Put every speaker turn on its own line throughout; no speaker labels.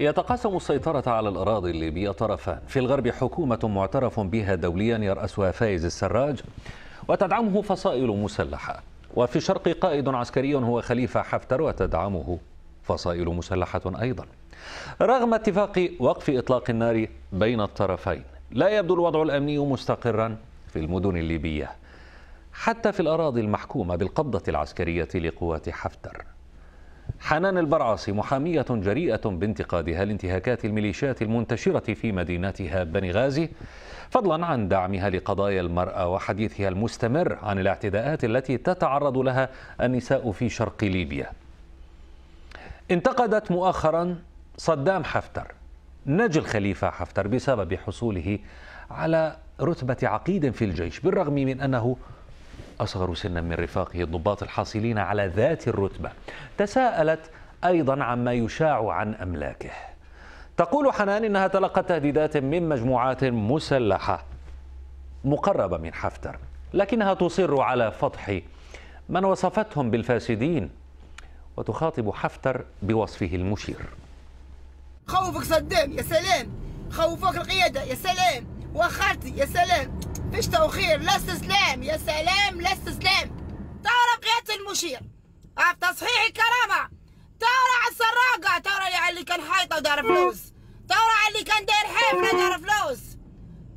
يتقاسم السيطرة على الأراضي الليبية طرفان في الغرب حكومة معترف بها دوليا يرأسها فايز السراج وتدعمه فصائل مسلحة وفي الشرق قائد عسكري هو خليفة حفتر وتدعمه فصائل مسلحة أيضا رغم اتفاق وقف إطلاق النار بين الطرفين لا يبدو الوضع الأمني مستقرا في المدن الليبية حتى في الأراضي المحكومة بالقبضة العسكرية لقوات حفتر حنان البرعاصي محامية جريئة بانتقادها لانتهاكات الميليشيات المنتشرة في مدينتها بنغازي فضلا عن دعمها لقضايا المرأة وحديثها المستمر عن الاعتداءات التي تتعرض لها النساء في شرق ليبيا انتقدت مؤخرا صدام حفتر نجل خليفة حفتر بسبب حصوله على رتبة عقيد في الجيش بالرغم من أنه أصغر سنا من رفاقه الضباط الحاصلين على ذات الرتبة تساءلت أيضا عما يشاع عن أملاكه تقول حنان إنها تلقت تهديدات من مجموعات مسلحة مقربة من حفتر لكنها تصر على فضح من وصفتهم بالفاسدين وتخاطب حفتر بوصفه المشير خوفك صدام يا سلام خوفك القيادة يا سلام وخالتي يا سلام فيش توخير لا استسلام يا سلام لا استسلام ترى قيادة المشير في تصحيح الكرامه ترى على السراقة ترى اللي كان حايطة ودار فلوس ترى اللي كان داير حفلة دار فلوس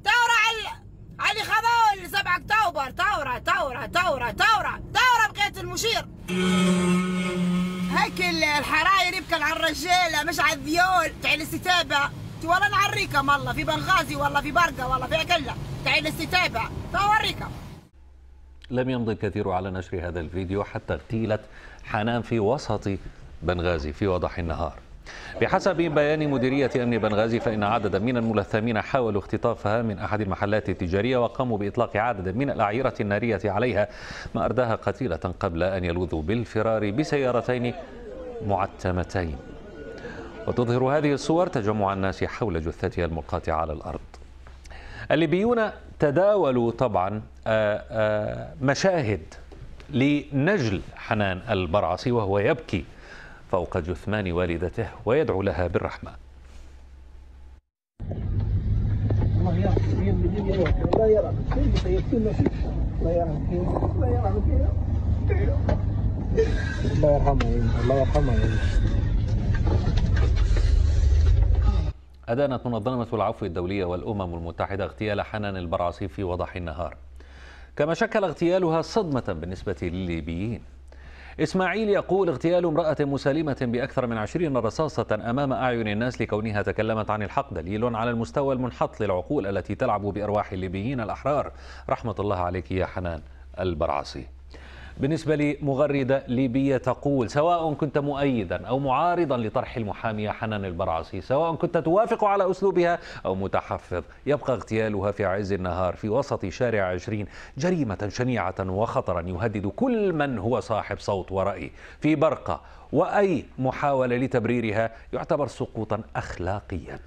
ترى على علي خذوا 7 اكتوبر ثورة ثورة ثورة ثورة ثورة بقيادة المشير هيك الحراير يبكى على الرجالة مش على الذيول تاع الاستتابة والله نعريكم والله في بنغازي والله في برقة والله في عكلة لم يمض الكثير على نشر هذا الفيديو حتى اغتيلت حنان في وسط بنغازي في وضح النهار بحسب بيان مديرية أمن بنغازي فإن عددا من الملثمين حاولوا اختطافها من أحد المحلات التجارية وقاموا بإطلاق عدد من الأعيرة النارية عليها ما أرداها قتيلة قبل أن يلوذوا بالفرار بسيارتين معتمتين وتظهر هذه الصور تجمع الناس حول جثتها الملقاة على الأرض الليبيون تداولوا طبعا آه، آه، مشاهد لنجل حنان البرعصي وهو يبكي فوق جثمان والدته ويدعو لها بالرحمة الله يرحمه الله يرحمه أدانت منظمة العفو الدولية والأمم المتحدة اغتيال حنان البرعصي في وضح النهار كما شكل اغتيالها صدمة بالنسبة للليبيين إسماعيل يقول اغتيال امرأة مسالمة بأكثر من عشرين رصاصة أمام أعين الناس لكونها تكلمت عن الحق دليل على المستوى المنحط للعقول التي تلعب بأرواح الليبيين الأحرار رحمة الله عليك يا حنان البرعصي بالنسبة لمغردة ليبية تقول سواء كنت مؤيدا أو معارضا لطرح المحامية حنان البرعصي سواء كنت توافق على أسلوبها أو متحفظ يبقى اغتيالها في عز النهار في وسط شارع عشرين جريمة شنيعة وخطرا يهدد كل من هو صاحب صوت ورأي في برقة وأي محاولة لتبريرها يعتبر سقوطا أخلاقيا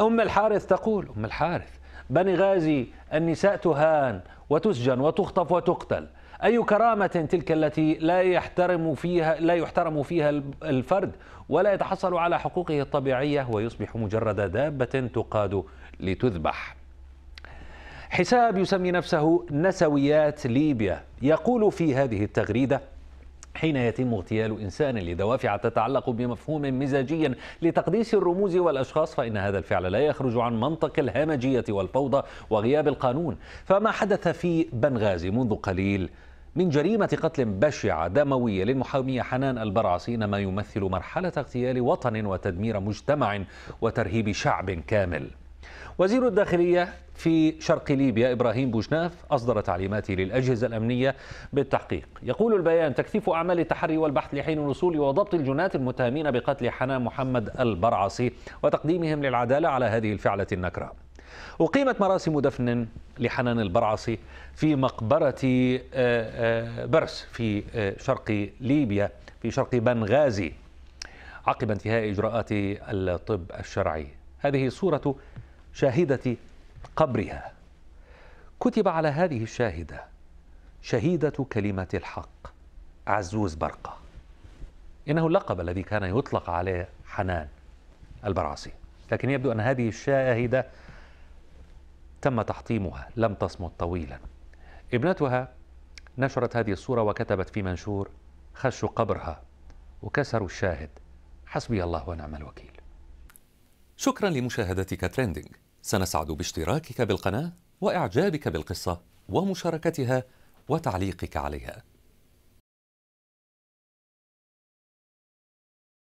أم الحارث تقول أم الحارث بني غازي النساء تهان وتسجن وتخطف وتقتل أي كرامة تلك التي لا يحترم فيها لا يحترم فيها الفرد ولا يتحصل على حقوقه الطبيعية ويصبح مجرد دابة تقاد لتذبح حساب يسمي نفسه نسويات ليبيا يقول في هذه التغريده حين يتم اغتيال انسان لدوافع تتعلق بمفهوم مزاجي لتقديس الرموز والاشخاص فان هذا الفعل لا يخرج عن منطق الهمجيه والفوضى وغياب القانون فما حدث في بنغازي منذ قليل من جريمة قتل بشعة دموية للمحامية حنان البرعسي ما يمثل مرحلة اغتيال وطن وتدمير مجتمع وترهيب شعب كامل وزير الداخلية في شرق ليبيا إبراهيم بوشناف أصدر تعليماته للأجهزة الأمنية بالتحقيق يقول البيان تكثيف أعمال التحري والبحث لحين الوصول وضبط الجنات المتهمين بقتل حنان محمد البرعسي وتقديمهم للعدالة على هذه الفعلة النكرة أقيمت مراسم دفن لحنان البرعصي في مقبرة آه، آه، برس في آه، شرق ليبيا في شرق بنغازي عقب انتهاء إجراءات الطب الشرعي هذه صورة شاهدة قبرها كتب على هذه الشاهدة شهيدة كلمة الحق عزوز برقة إنه اللقب الذي كان يطلق عليه حنان البرعصي لكن يبدو أن هذه الشاهدة تم تحطيمها لم تصمت طويلا ابنتها نشرت هذه الصورة وكتبت في منشور خشوا قبرها وكسروا الشاهد حسبي الله ونعم الوكيل شكرا لمشاهدتك تريندينج سنسعد باشتراكك بالقناة وإعجابك بالقصة ومشاركتها وتعليقك عليها